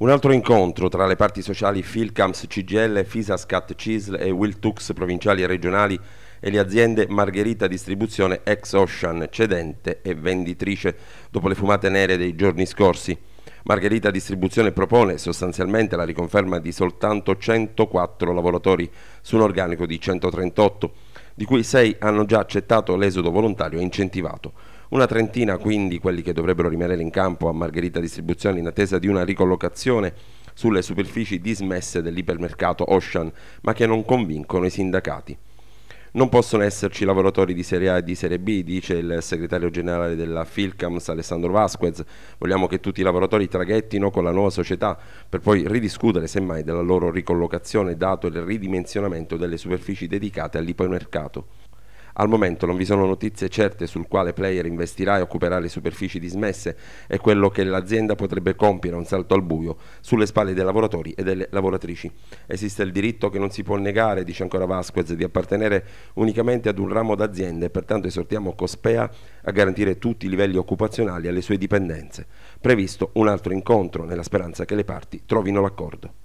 Un altro incontro tra le parti sociali Filcams CGL, Fisascat CISL e Wiltux provinciali e regionali e le aziende Margherita Distribuzione ex Ocean, cedente e venditrice dopo le fumate nere dei giorni scorsi. Margherita Distribuzione propone sostanzialmente la riconferma di soltanto 104 lavoratori su un organico di 138, di cui 6 hanno già accettato l'esodo volontario e incentivato. Una trentina quindi quelli che dovrebbero rimanere in campo a Margherita Distribuzione in attesa di una ricollocazione sulle superfici dismesse dell'ipermercato Ocean, ma che non convincono i sindacati. Non possono esserci lavoratori di Serie A e di Serie B, dice il segretario generale della Filcams Alessandro Vasquez. Vogliamo che tutti i lavoratori traghettino con la nuova società per poi ridiscutere semmai della loro ricollocazione dato il ridimensionamento delle superfici dedicate all'ipermercato. Al momento non vi sono notizie certe sul quale player investirà e occuperà le superfici dismesse e quello che l'azienda potrebbe compiere un salto al buio sulle spalle dei lavoratori e delle lavoratrici. Esiste il diritto che non si può negare, dice ancora Vasquez, di appartenere unicamente ad un ramo d'azienda e pertanto esortiamo Cospea a garantire tutti i livelli occupazionali alle sue dipendenze. Previsto un altro incontro nella speranza che le parti trovino l'accordo.